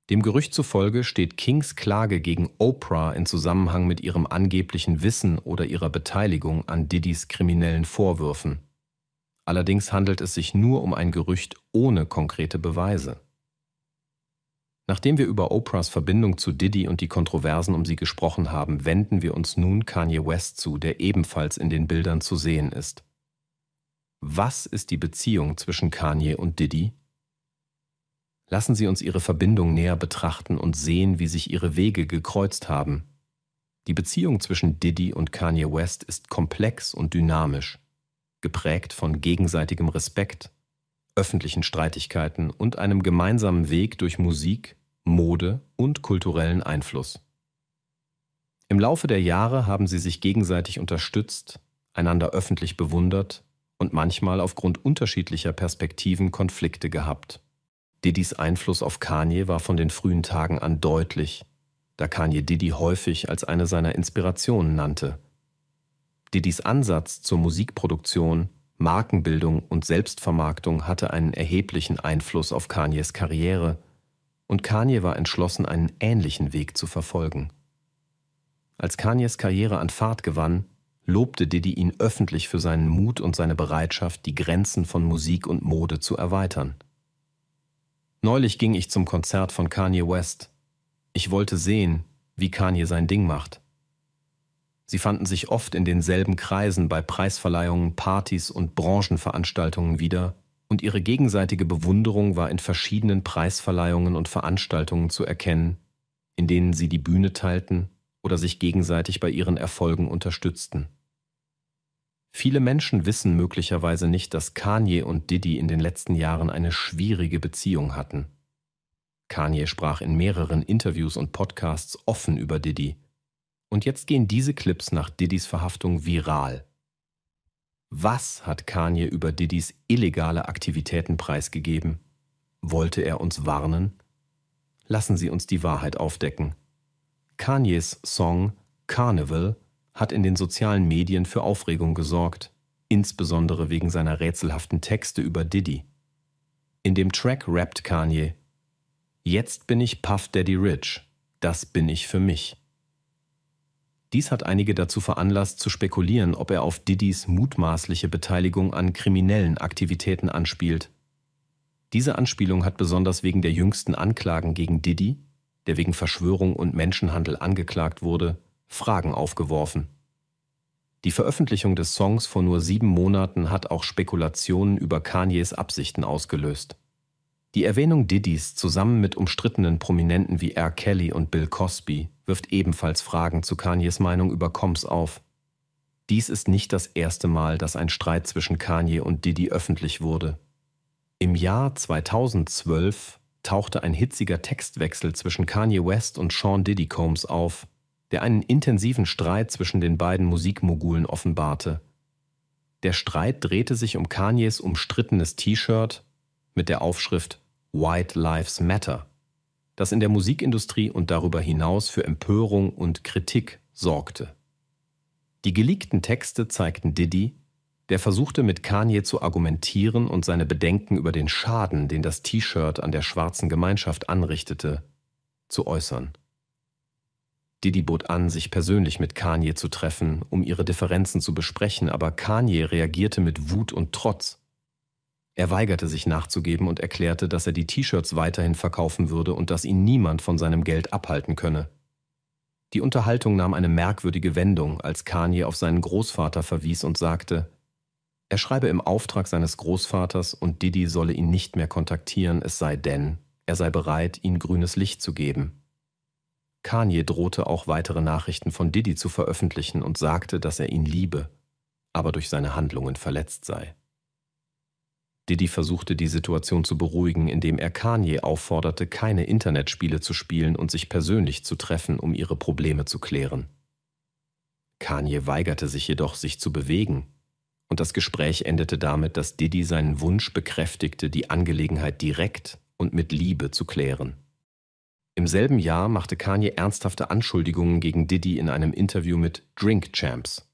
Dem Gerücht zufolge steht Kings Klage gegen Oprah in Zusammenhang mit ihrem angeblichen Wissen oder ihrer Beteiligung an Diddys kriminellen Vorwürfen. Allerdings handelt es sich nur um ein Gerücht ohne konkrete Beweise. Nachdem wir über Oprahs Verbindung zu Diddy und die Kontroversen um sie gesprochen haben, wenden wir uns nun Kanye West zu, der ebenfalls in den Bildern zu sehen ist. Was ist die Beziehung zwischen Kanye und Diddy? Lassen Sie uns ihre Verbindung näher betrachten und sehen, wie sich ihre Wege gekreuzt haben. Die Beziehung zwischen Diddy und Kanye West ist komplex und dynamisch geprägt von gegenseitigem Respekt, öffentlichen Streitigkeiten und einem gemeinsamen Weg durch Musik, Mode und kulturellen Einfluss. Im Laufe der Jahre haben sie sich gegenseitig unterstützt, einander öffentlich bewundert und manchmal aufgrund unterschiedlicher Perspektiven Konflikte gehabt. Diddys Einfluss auf Kanye war von den frühen Tagen an deutlich, da Kanye Diddy häufig als eine seiner Inspirationen nannte – Didis Ansatz zur Musikproduktion, Markenbildung und Selbstvermarktung hatte einen erheblichen Einfluss auf Kanyes Karriere, und Kanye war entschlossen, einen ähnlichen Weg zu verfolgen. Als Kanyes Karriere an Fahrt gewann, lobte Diddy ihn öffentlich für seinen Mut und seine Bereitschaft, die Grenzen von Musik und Mode zu erweitern. Neulich ging ich zum Konzert von Kanye West. Ich wollte sehen, wie Kanye sein Ding macht. Sie fanden sich oft in denselben Kreisen bei Preisverleihungen, Partys und Branchenveranstaltungen wieder, und ihre gegenseitige Bewunderung war in verschiedenen Preisverleihungen und Veranstaltungen zu erkennen, in denen sie die Bühne teilten oder sich gegenseitig bei ihren Erfolgen unterstützten. Viele Menschen wissen möglicherweise nicht, dass Kanye und Diddy in den letzten Jahren eine schwierige Beziehung hatten. Kanye sprach in mehreren Interviews und Podcasts offen über Diddy und jetzt gehen diese Clips nach Diddys Verhaftung viral. Was hat Kanye über Diddys illegale Aktivitäten preisgegeben? Wollte er uns warnen? Lassen Sie uns die Wahrheit aufdecken. Kanyes Song Carnival hat in den sozialen Medien für Aufregung gesorgt, insbesondere wegen seiner rätselhaften Texte über Diddy. In dem Track rappt Kanye: Jetzt bin ich Puff Daddy Rich, das bin ich für mich. Dies hat einige dazu veranlasst zu spekulieren, ob er auf Diddys mutmaßliche Beteiligung an kriminellen Aktivitäten anspielt. Diese Anspielung hat besonders wegen der jüngsten Anklagen gegen Diddy, der wegen Verschwörung und Menschenhandel angeklagt wurde, Fragen aufgeworfen. Die Veröffentlichung des Songs vor nur sieben Monaten hat auch Spekulationen über Kanyes Absichten ausgelöst. Die Erwähnung Diddys zusammen mit umstrittenen Prominenten wie R. Kelly und Bill Cosby wirft ebenfalls Fragen zu Kanyes Meinung über Combs auf. Dies ist nicht das erste Mal, dass ein Streit zwischen Kanye und Diddy öffentlich wurde. Im Jahr 2012 tauchte ein hitziger Textwechsel zwischen Kanye West und Sean Diddy Combs auf, der einen intensiven Streit zwischen den beiden Musikmogulen offenbarte. Der Streit drehte sich um Kanyes umstrittenes T-Shirt, mit der Aufschrift White Lives Matter, das in der Musikindustrie und darüber hinaus für Empörung und Kritik sorgte. Die geleakten Texte zeigten Diddy, der versuchte mit Kanye zu argumentieren und seine Bedenken über den Schaden, den das T-Shirt an der schwarzen Gemeinschaft anrichtete, zu äußern. Diddy bot an, sich persönlich mit Kanye zu treffen, um ihre Differenzen zu besprechen, aber Kanye reagierte mit Wut und Trotz er weigerte sich nachzugeben und erklärte, dass er die T-Shirts weiterhin verkaufen würde und dass ihn niemand von seinem Geld abhalten könne. Die Unterhaltung nahm eine merkwürdige Wendung, als Kanye auf seinen Großvater verwies und sagte, er schreibe im Auftrag seines Großvaters und Didi solle ihn nicht mehr kontaktieren, es sei denn, er sei bereit, ihm grünes Licht zu geben. Kanye drohte auch weitere Nachrichten von Didi zu veröffentlichen und sagte, dass er ihn liebe, aber durch seine Handlungen verletzt sei. Diddy versuchte die Situation zu beruhigen, indem er Kanye aufforderte, keine Internetspiele zu spielen und sich persönlich zu treffen, um ihre Probleme zu klären. Kanye weigerte sich jedoch, sich zu bewegen, und das Gespräch endete damit, dass Diddy seinen Wunsch bekräftigte, die Angelegenheit direkt und mit Liebe zu klären. Im selben Jahr machte Kanye ernsthafte Anschuldigungen gegen Diddy in einem Interview mit Drink Champs.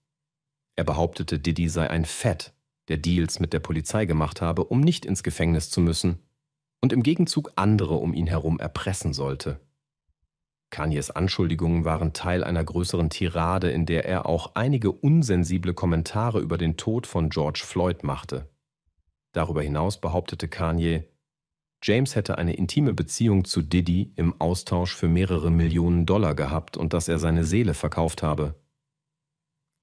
Er behauptete, Diddy sei ein Fett der Deals mit der Polizei gemacht habe, um nicht ins Gefängnis zu müssen und im Gegenzug andere um ihn herum erpressen sollte. Kanyes Anschuldigungen waren Teil einer größeren Tirade, in der er auch einige unsensible Kommentare über den Tod von George Floyd machte. Darüber hinaus behauptete Kanye, James hätte eine intime Beziehung zu Diddy im Austausch für mehrere Millionen Dollar gehabt und dass er seine Seele verkauft habe.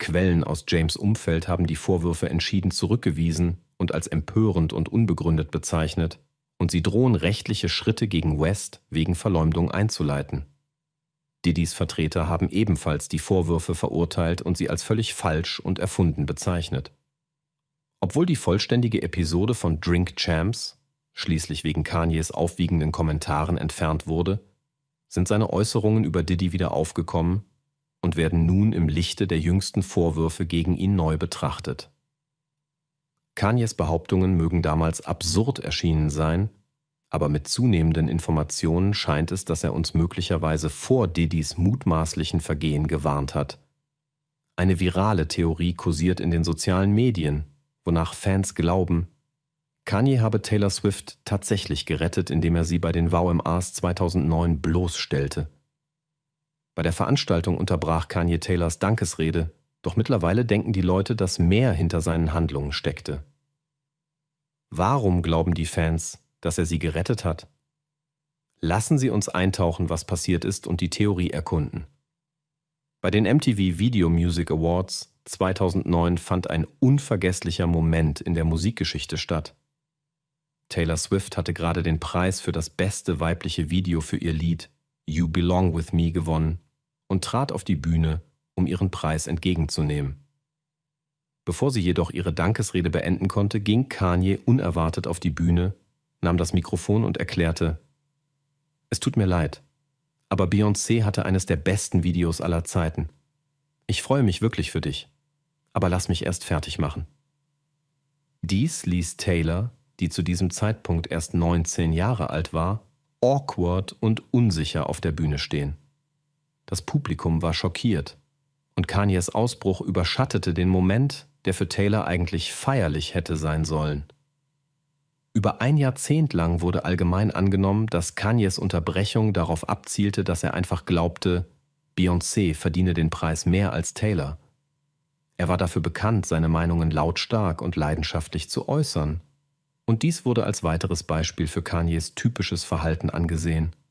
Quellen aus James Umfeld haben die Vorwürfe entschieden zurückgewiesen und als empörend und unbegründet bezeichnet, und sie drohen rechtliche Schritte gegen West wegen Verleumdung einzuleiten. Diddys Vertreter haben ebenfalls die Vorwürfe verurteilt und sie als völlig falsch und erfunden bezeichnet. Obwohl die vollständige Episode von Drink Champs schließlich wegen Kanyes aufwiegenden Kommentaren entfernt wurde, sind seine Äußerungen über Diddy wieder aufgekommen und werden nun im Lichte der jüngsten Vorwürfe gegen ihn neu betrachtet. Kanyes Behauptungen mögen damals absurd erschienen sein, aber mit zunehmenden Informationen scheint es, dass er uns möglicherweise vor Didis mutmaßlichen Vergehen gewarnt hat. Eine virale Theorie kursiert in den sozialen Medien, wonach Fans glauben, Kanye habe Taylor Swift tatsächlich gerettet, indem er sie bei den VMAs 2009 bloßstellte. Bei der Veranstaltung unterbrach Kanye Taylors Dankesrede, doch mittlerweile denken die Leute, dass mehr hinter seinen Handlungen steckte. Warum glauben die Fans, dass er sie gerettet hat? Lassen Sie uns eintauchen, was passiert ist und die Theorie erkunden. Bei den MTV Video Music Awards 2009 fand ein unvergesslicher Moment in der Musikgeschichte statt. Taylor Swift hatte gerade den Preis für das beste weibliche Video für ihr Lied You Belong With Me gewonnen, und trat auf die Bühne, um ihren Preis entgegenzunehmen. Bevor sie jedoch ihre Dankesrede beenden konnte, ging Kanye unerwartet auf die Bühne, nahm das Mikrofon und erklärte, es tut mir leid, aber Beyoncé hatte eines der besten Videos aller Zeiten. Ich freue mich wirklich für dich, aber lass mich erst fertig machen. Dies ließ Taylor, die zu diesem Zeitpunkt erst 19 Jahre alt war, awkward und unsicher auf der Bühne stehen. Das Publikum war schockiert. Und Kanyes Ausbruch überschattete den Moment, der für Taylor eigentlich feierlich hätte sein sollen. Über ein Jahrzehnt lang wurde allgemein angenommen, dass Kanyes Unterbrechung darauf abzielte, dass er einfach glaubte, Beyoncé verdiene den Preis mehr als Taylor. Er war dafür bekannt, seine Meinungen lautstark und leidenschaftlich zu äußern. Und dies wurde als weiteres Beispiel für Kanyes typisches Verhalten angesehen –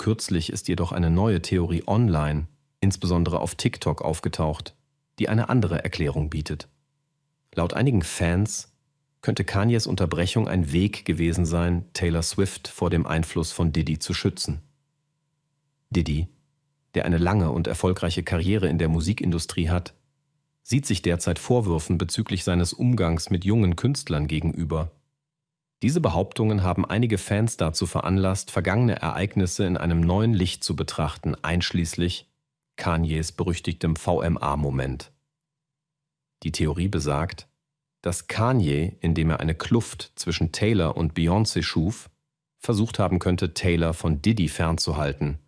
Kürzlich ist jedoch eine neue Theorie online, insbesondere auf TikTok, aufgetaucht, die eine andere Erklärung bietet. Laut einigen Fans könnte Kanyes Unterbrechung ein Weg gewesen sein, Taylor Swift vor dem Einfluss von Diddy zu schützen. Diddy, der eine lange und erfolgreiche Karriere in der Musikindustrie hat, sieht sich derzeit Vorwürfen bezüglich seines Umgangs mit jungen Künstlern gegenüber diese Behauptungen haben einige Fans dazu veranlasst, vergangene Ereignisse in einem neuen Licht zu betrachten, einschließlich Kanyes berüchtigtem VMA-Moment. Die Theorie besagt, dass Kanye, indem er eine Kluft zwischen Taylor und Beyoncé schuf, versucht haben könnte, Taylor von Diddy fernzuhalten,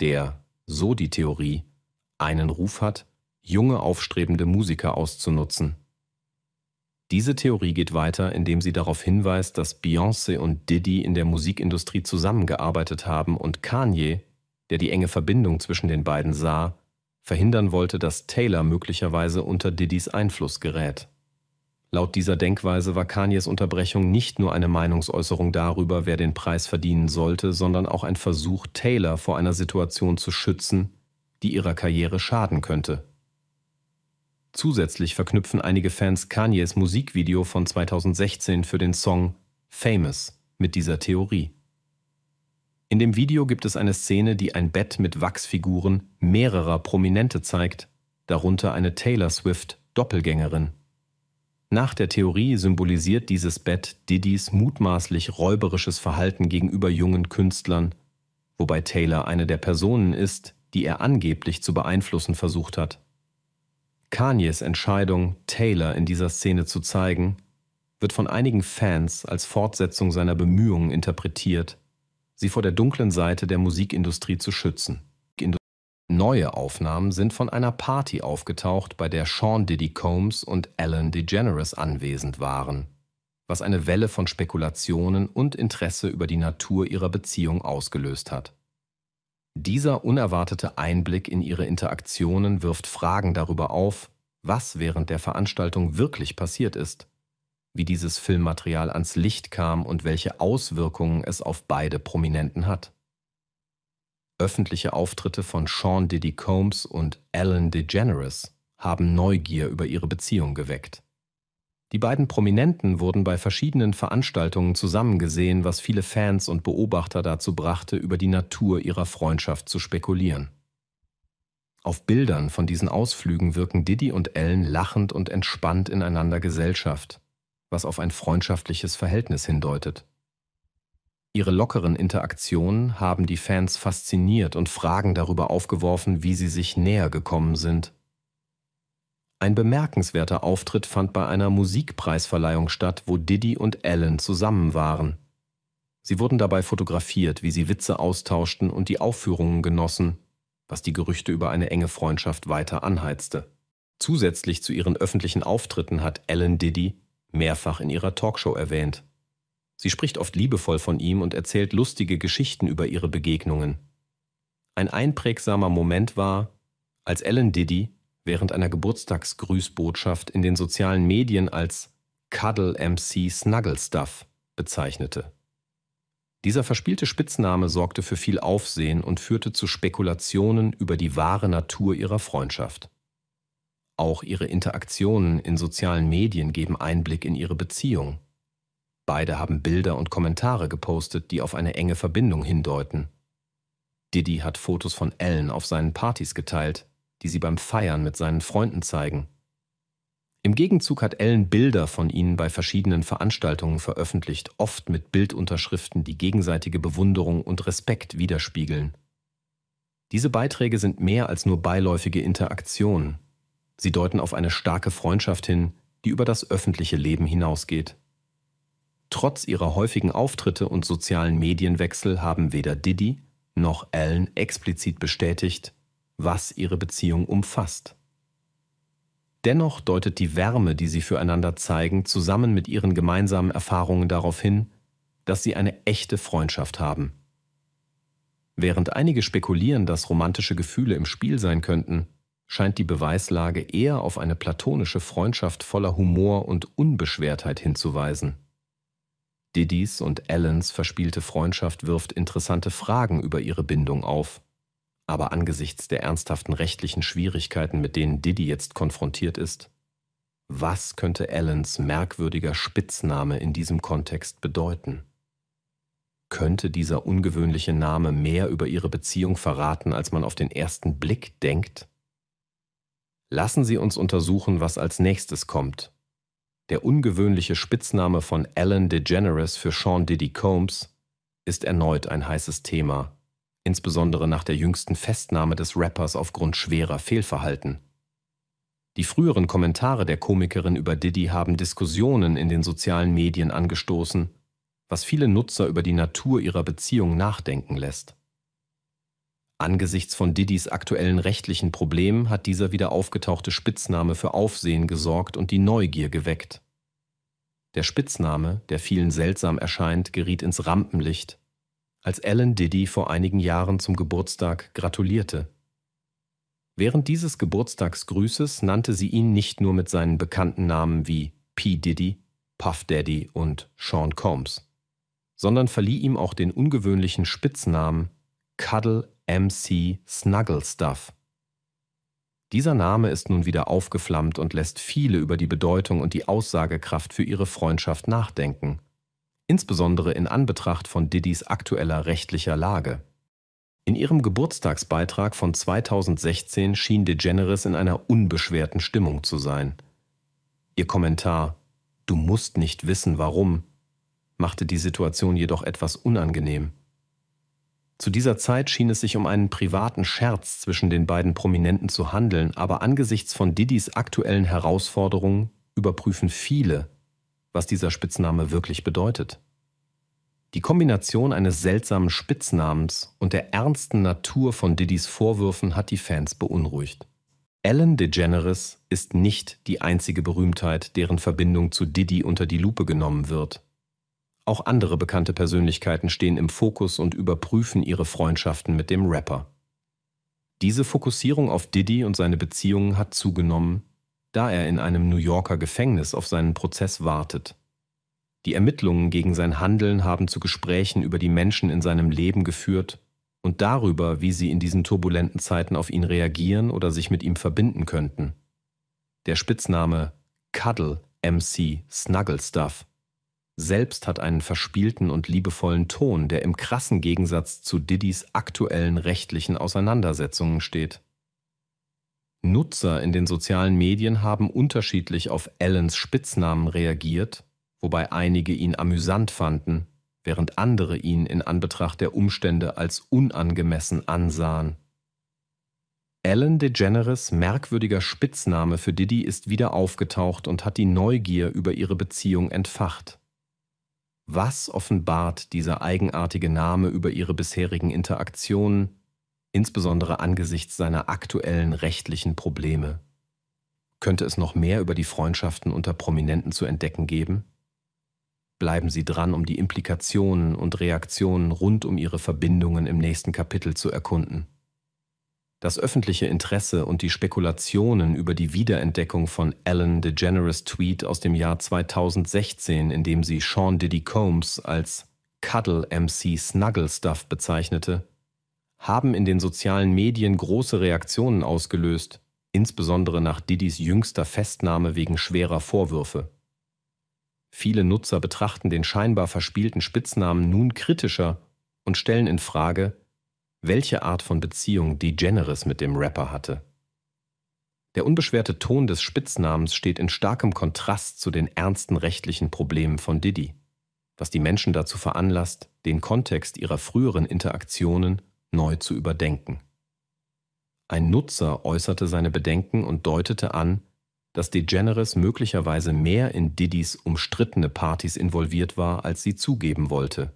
der, so die Theorie, einen Ruf hat, junge aufstrebende Musiker auszunutzen. Diese Theorie geht weiter, indem sie darauf hinweist, dass Beyoncé und Diddy in der Musikindustrie zusammengearbeitet haben und Kanye, der die enge Verbindung zwischen den beiden sah, verhindern wollte, dass Taylor möglicherweise unter Diddys Einfluss gerät. Laut dieser Denkweise war Kanyes Unterbrechung nicht nur eine Meinungsäußerung darüber, wer den Preis verdienen sollte, sondern auch ein Versuch, Taylor vor einer Situation zu schützen, die ihrer Karriere schaden könnte. Zusätzlich verknüpfen einige Fans Kanyes Musikvideo von 2016 für den Song Famous mit dieser Theorie. In dem Video gibt es eine Szene, die ein Bett mit Wachsfiguren mehrerer Prominente zeigt, darunter eine Taylor Swift Doppelgängerin. Nach der Theorie symbolisiert dieses Bett Diddys mutmaßlich räuberisches Verhalten gegenüber jungen Künstlern, wobei Taylor eine der Personen ist, die er angeblich zu beeinflussen versucht hat. Kanyes Entscheidung, Taylor in dieser Szene zu zeigen, wird von einigen Fans als Fortsetzung seiner Bemühungen interpretiert, sie vor der dunklen Seite der Musikindustrie zu schützen. Neue Aufnahmen sind von einer Party aufgetaucht, bei der Sean Diddy Combs und Alan DeGeneres anwesend waren, was eine Welle von Spekulationen und Interesse über die Natur ihrer Beziehung ausgelöst hat. Dieser unerwartete Einblick in ihre Interaktionen wirft Fragen darüber auf, was während der Veranstaltung wirklich passiert ist, wie dieses Filmmaterial ans Licht kam und welche Auswirkungen es auf beide Prominenten hat. Öffentliche Auftritte von Sean Diddy Combs und Ellen DeGeneres haben Neugier über ihre Beziehung geweckt. Die beiden Prominenten wurden bei verschiedenen Veranstaltungen zusammengesehen, was viele Fans und Beobachter dazu brachte, über die Natur ihrer Freundschaft zu spekulieren. Auf Bildern von diesen Ausflügen wirken Diddy und Ellen lachend und entspannt ineinander Gesellschaft, was auf ein freundschaftliches Verhältnis hindeutet. Ihre lockeren Interaktionen haben die Fans fasziniert und Fragen darüber aufgeworfen, wie sie sich näher gekommen sind ein bemerkenswerter Auftritt fand bei einer Musikpreisverleihung statt, wo Diddy und Allen zusammen waren. Sie wurden dabei fotografiert, wie sie Witze austauschten und die Aufführungen genossen, was die Gerüchte über eine enge Freundschaft weiter anheizte. Zusätzlich zu ihren öffentlichen Auftritten hat Ellen Diddy mehrfach in ihrer Talkshow erwähnt. Sie spricht oft liebevoll von ihm und erzählt lustige Geschichten über ihre Begegnungen. Ein einprägsamer Moment war, als Ellen Diddy während einer Geburtstagsgrüßbotschaft in den sozialen Medien als Cuddle MC Snuggle Stuff bezeichnete. Dieser verspielte Spitzname sorgte für viel Aufsehen und führte zu Spekulationen über die wahre Natur ihrer Freundschaft. Auch ihre Interaktionen in sozialen Medien geben Einblick in ihre Beziehung. Beide haben Bilder und Kommentare gepostet, die auf eine enge Verbindung hindeuten. Diddy hat Fotos von Ellen auf seinen Partys geteilt, die sie beim Feiern mit seinen Freunden zeigen. Im Gegenzug hat Ellen Bilder von ihnen bei verschiedenen Veranstaltungen veröffentlicht, oft mit Bildunterschriften, die gegenseitige Bewunderung und Respekt widerspiegeln. Diese Beiträge sind mehr als nur beiläufige Interaktionen. Sie deuten auf eine starke Freundschaft hin, die über das öffentliche Leben hinausgeht. Trotz ihrer häufigen Auftritte und sozialen Medienwechsel haben weder Diddy noch Allen explizit bestätigt, was ihre Beziehung umfasst. Dennoch deutet die Wärme, die sie füreinander zeigen, zusammen mit ihren gemeinsamen Erfahrungen darauf hin, dass sie eine echte Freundschaft haben. Während einige spekulieren, dass romantische Gefühle im Spiel sein könnten, scheint die Beweislage eher auf eine platonische Freundschaft voller Humor und Unbeschwertheit hinzuweisen. Diddys und Allens verspielte Freundschaft wirft interessante Fragen über ihre Bindung auf aber angesichts der ernsthaften rechtlichen Schwierigkeiten, mit denen Diddy jetzt konfrontiert ist, was könnte Allens merkwürdiger Spitzname in diesem Kontext bedeuten? Könnte dieser ungewöhnliche Name mehr über ihre Beziehung verraten, als man auf den ersten Blick denkt? Lassen Sie uns untersuchen, was als nächstes kommt. Der ungewöhnliche Spitzname von Alan DeGeneres für Sean Diddy Combs ist erneut ein heißes Thema insbesondere nach der jüngsten Festnahme des Rappers aufgrund schwerer Fehlverhalten. Die früheren Kommentare der Komikerin über Diddy haben Diskussionen in den sozialen Medien angestoßen, was viele Nutzer über die Natur ihrer Beziehung nachdenken lässt. Angesichts von Diddys aktuellen rechtlichen Problemen hat dieser wieder aufgetauchte Spitzname für Aufsehen gesorgt und die Neugier geweckt. Der Spitzname, der vielen seltsam erscheint, geriet ins Rampenlicht als Alan Diddy vor einigen Jahren zum Geburtstag gratulierte. Während dieses Geburtstagsgrüßes nannte sie ihn nicht nur mit seinen bekannten Namen wie P. Diddy, Puff Daddy und Sean Combs, sondern verlieh ihm auch den ungewöhnlichen Spitznamen Cuddle MC Snuggle Stuff. Dieser Name ist nun wieder aufgeflammt und lässt viele über die Bedeutung und die Aussagekraft für ihre Freundschaft nachdenken insbesondere in Anbetracht von Diddys aktueller rechtlicher Lage. In ihrem Geburtstagsbeitrag von 2016 schien DeGeneres in einer unbeschwerten Stimmung zu sein. Ihr Kommentar Du musst nicht wissen, warum machte die Situation jedoch etwas unangenehm. Zu dieser Zeit schien es sich um einen privaten Scherz zwischen den beiden Prominenten zu handeln, aber angesichts von Diddys aktuellen Herausforderungen überprüfen viele, was dieser Spitzname wirklich bedeutet. Die Kombination eines seltsamen Spitznamens und der ernsten Natur von Diddys Vorwürfen hat die Fans beunruhigt. Ellen DeGeneres ist nicht die einzige Berühmtheit, deren Verbindung zu Diddy unter die Lupe genommen wird. Auch andere bekannte Persönlichkeiten stehen im Fokus und überprüfen ihre Freundschaften mit dem Rapper. Diese Fokussierung auf Diddy und seine Beziehungen hat zugenommen, da er in einem New Yorker Gefängnis auf seinen Prozess wartet. Die Ermittlungen gegen sein Handeln haben zu Gesprächen über die Menschen in seinem Leben geführt und darüber, wie sie in diesen turbulenten Zeiten auf ihn reagieren oder sich mit ihm verbinden könnten. Der Spitzname Cuddle MC Snuggle Stuff selbst hat einen verspielten und liebevollen Ton, der im krassen Gegensatz zu Diddys aktuellen rechtlichen Auseinandersetzungen steht. Nutzer in den sozialen Medien haben unterschiedlich auf Allens Spitznamen reagiert, wobei einige ihn amüsant fanden, während andere ihn in Anbetracht der Umstände als unangemessen ansahen. Alan DeGeneres merkwürdiger Spitzname für Diddy ist wieder aufgetaucht und hat die Neugier über ihre Beziehung entfacht. Was offenbart dieser eigenartige Name über ihre bisherigen Interaktionen? insbesondere angesichts seiner aktuellen rechtlichen Probleme. Könnte es noch mehr über die Freundschaften unter Prominenten zu entdecken geben? Bleiben Sie dran, um die Implikationen und Reaktionen rund um Ihre Verbindungen im nächsten Kapitel zu erkunden. Das öffentliche Interesse und die Spekulationen über die Wiederentdeckung von Ellen DeGeneres Tweet aus dem Jahr 2016, in dem sie Sean Diddy Combs als Cuddle MC Snuggle Stuff bezeichnete, haben in den sozialen Medien große Reaktionen ausgelöst, insbesondere nach Didis jüngster Festnahme wegen schwerer Vorwürfe. Viele Nutzer betrachten den scheinbar verspielten Spitznamen nun kritischer und stellen in Frage, welche Art von Beziehung DeGeneres mit dem Rapper hatte. Der unbeschwerte Ton des Spitznamens steht in starkem Kontrast zu den ernsten rechtlichen Problemen von Diddy, was die Menschen dazu veranlasst, den Kontext ihrer früheren Interaktionen neu zu überdenken. Ein Nutzer äußerte seine Bedenken und deutete an, dass DeGeneres möglicherweise mehr in Diddys umstrittene Partys involviert war, als sie zugeben wollte.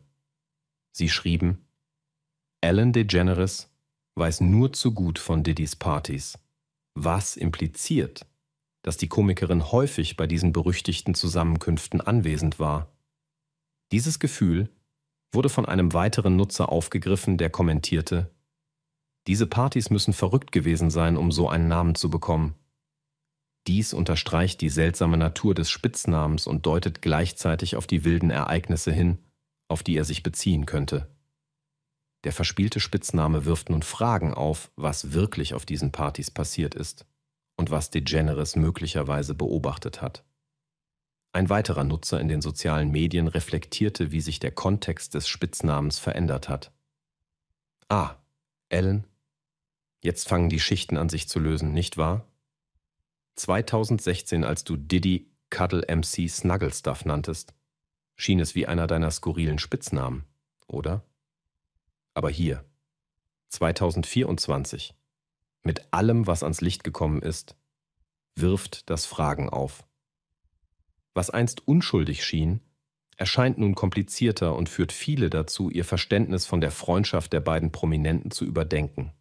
Sie schrieben, Alan DeGeneres weiß nur zu gut von Diddys Partys, was impliziert, dass die Komikerin häufig bei diesen berüchtigten Zusammenkünften anwesend war. Dieses Gefühl wurde von einem weiteren Nutzer aufgegriffen, der kommentierte, diese Partys müssen verrückt gewesen sein, um so einen Namen zu bekommen. Dies unterstreicht die seltsame Natur des Spitznamens und deutet gleichzeitig auf die wilden Ereignisse hin, auf die er sich beziehen könnte. Der verspielte Spitzname wirft nun Fragen auf, was wirklich auf diesen Partys passiert ist und was DeGeneres möglicherweise beobachtet hat. Ein weiterer Nutzer in den sozialen Medien reflektierte, wie sich der Kontext des Spitznamens verändert hat. Ah, Ellen, jetzt fangen die Schichten an sich zu lösen, nicht wahr? 2016, als du Diddy Cuddle MC Snuggle Stuff nanntest, schien es wie einer deiner skurrilen Spitznamen, oder? Aber hier, 2024, mit allem, was ans Licht gekommen ist, wirft das Fragen auf. Was einst unschuldig schien, erscheint nun komplizierter und führt viele dazu, ihr Verständnis von der Freundschaft der beiden Prominenten zu überdenken.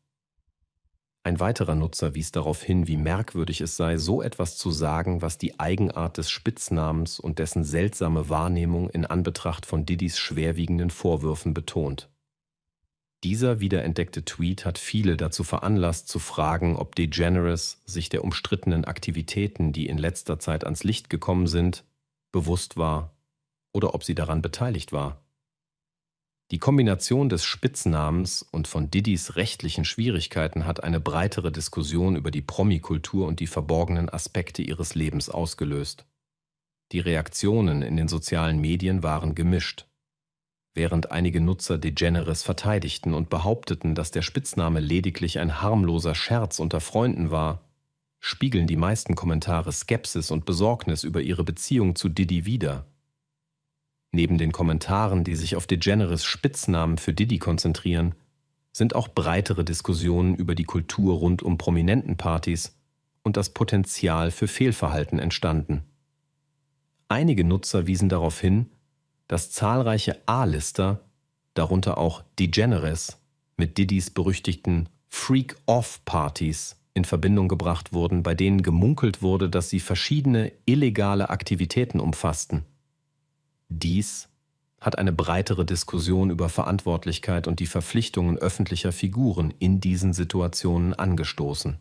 Ein weiterer Nutzer wies darauf hin, wie merkwürdig es sei, so etwas zu sagen, was die Eigenart des Spitznamens und dessen seltsame Wahrnehmung in Anbetracht von Diddys schwerwiegenden Vorwürfen betont. Dieser wiederentdeckte Tweet hat viele dazu veranlasst zu fragen, ob DeGeneres sich der umstrittenen Aktivitäten, die in letzter Zeit ans Licht gekommen sind, bewusst war oder ob sie daran beteiligt war. Die Kombination des Spitznamens und von Diddys rechtlichen Schwierigkeiten hat eine breitere Diskussion über die Promikultur und die verborgenen Aspekte ihres Lebens ausgelöst. Die Reaktionen in den sozialen Medien waren gemischt während einige Nutzer DeGeneres verteidigten und behaupteten, dass der Spitzname lediglich ein harmloser Scherz unter Freunden war, spiegeln die meisten Kommentare Skepsis und Besorgnis über ihre Beziehung zu Diddy wider. Neben den Kommentaren, die sich auf DeGeneres Spitznamen für Diddy konzentrieren, sind auch breitere Diskussionen über die Kultur rund um Prominentenpartys und das Potenzial für Fehlverhalten entstanden. Einige Nutzer wiesen darauf hin, dass zahlreiche A-Lister, darunter auch Degeneres, mit Diddys berüchtigten Freak-Off-Partys in Verbindung gebracht wurden, bei denen gemunkelt wurde, dass sie verschiedene illegale Aktivitäten umfassten. Dies hat eine breitere Diskussion über Verantwortlichkeit und die Verpflichtungen öffentlicher Figuren in diesen Situationen angestoßen.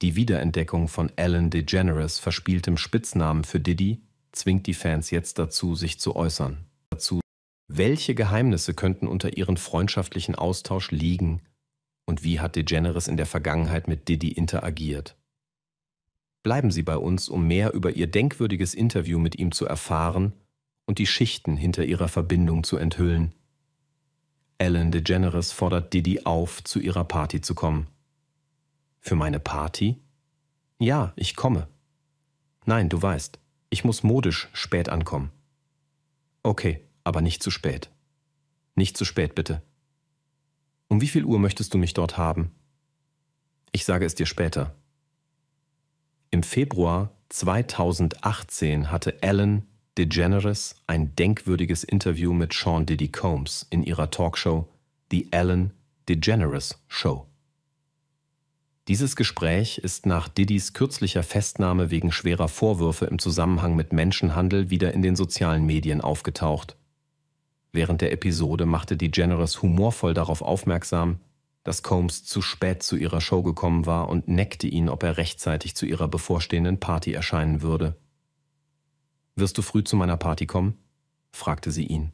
Die Wiederentdeckung von Alan DeGeneres verspieltem Spitznamen für Diddy zwingt die Fans jetzt dazu, sich zu äußern. Dazu, welche Geheimnisse könnten unter ihren freundschaftlichen Austausch liegen und wie hat DeGeneres in der Vergangenheit mit Diddy interagiert? Bleiben Sie bei uns, um mehr über Ihr denkwürdiges Interview mit ihm zu erfahren und die Schichten hinter ihrer Verbindung zu enthüllen. Ellen DeGeneres fordert Diddy auf, zu ihrer Party zu kommen. Für meine Party? Ja, ich komme. Nein, du weißt, ich muss modisch spät ankommen. Okay, aber nicht zu spät. Nicht zu spät, bitte. Um wie viel Uhr möchtest du mich dort haben? Ich sage es dir später. Im Februar 2018 hatte Ellen DeGeneres ein denkwürdiges Interview mit Sean Diddy Combs in ihrer Talkshow The Ellen DeGeneres Show. Dieses Gespräch ist nach Diddys kürzlicher Festnahme wegen schwerer Vorwürfe im Zusammenhang mit Menschenhandel wieder in den sozialen Medien aufgetaucht. Während der Episode machte DeGeneres humorvoll darauf aufmerksam, dass Combs zu spät zu ihrer Show gekommen war und neckte ihn, ob er rechtzeitig zu ihrer bevorstehenden Party erscheinen würde. Wirst du früh zu meiner Party kommen? fragte sie ihn.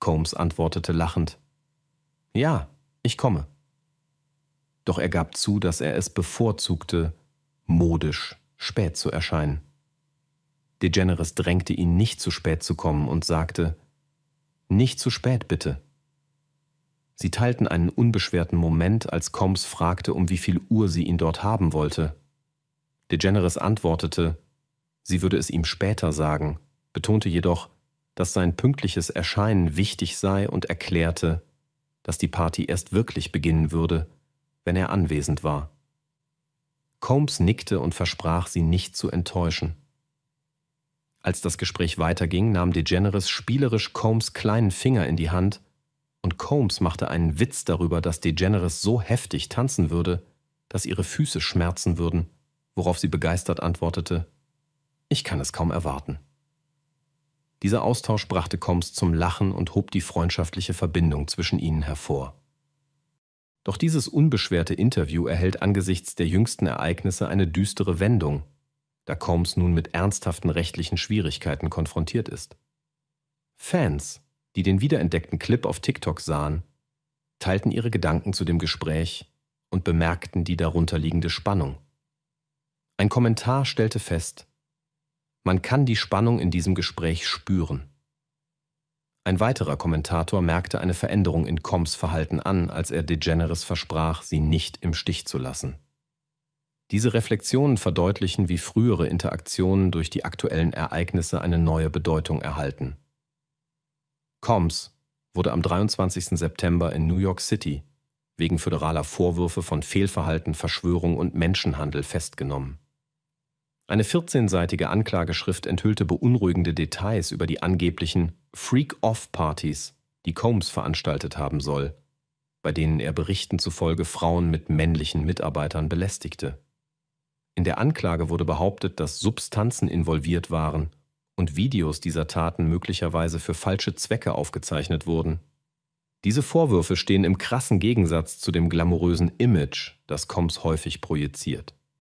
Combs antwortete lachend. Ja, ich komme doch er gab zu, dass er es bevorzugte, modisch spät zu erscheinen. DeGeneres drängte ihn nicht zu spät zu kommen und sagte, nicht zu spät bitte. Sie teilten einen unbeschwerten Moment, als Combs fragte, um wie viel Uhr sie ihn dort haben wollte. DeGeneres antwortete, sie würde es ihm später sagen, betonte jedoch, dass sein pünktliches Erscheinen wichtig sei und erklärte, dass die Party erst wirklich beginnen würde, wenn er anwesend war. Combs nickte und versprach, sie nicht zu enttäuschen. Als das Gespräch weiterging, nahm DeGeneres spielerisch Combs kleinen Finger in die Hand und Combs machte einen Witz darüber, dass DeGeneres so heftig tanzen würde, dass ihre Füße schmerzen würden, worauf sie begeistert antwortete: Ich kann es kaum erwarten. Dieser Austausch brachte Combs zum Lachen und hob die freundschaftliche Verbindung zwischen ihnen hervor. Doch dieses unbeschwerte Interview erhält angesichts der jüngsten Ereignisse eine düstere Wendung, da Combs nun mit ernsthaften rechtlichen Schwierigkeiten konfrontiert ist. Fans, die den wiederentdeckten Clip auf TikTok sahen, teilten ihre Gedanken zu dem Gespräch und bemerkten die darunterliegende Spannung. Ein Kommentar stellte fest, man kann die Spannung in diesem Gespräch spüren. Ein weiterer Kommentator merkte eine Veränderung in Combs Verhalten an, als er DeGeneres versprach, sie nicht im Stich zu lassen. Diese Reflexionen verdeutlichen, wie frühere Interaktionen durch die aktuellen Ereignisse eine neue Bedeutung erhalten. Combs wurde am 23. September in New York City wegen föderaler Vorwürfe von Fehlverhalten, Verschwörung und Menschenhandel festgenommen. Eine 14-seitige Anklageschrift enthüllte beunruhigende Details über die angeblichen Freak-Off-Partys, die Combs veranstaltet haben soll, bei denen er Berichten zufolge Frauen mit männlichen Mitarbeitern belästigte. In der Anklage wurde behauptet, dass Substanzen involviert waren und Videos dieser Taten möglicherweise für falsche Zwecke aufgezeichnet wurden. Diese Vorwürfe stehen im krassen Gegensatz zu dem glamourösen Image, das Combs häufig projiziert.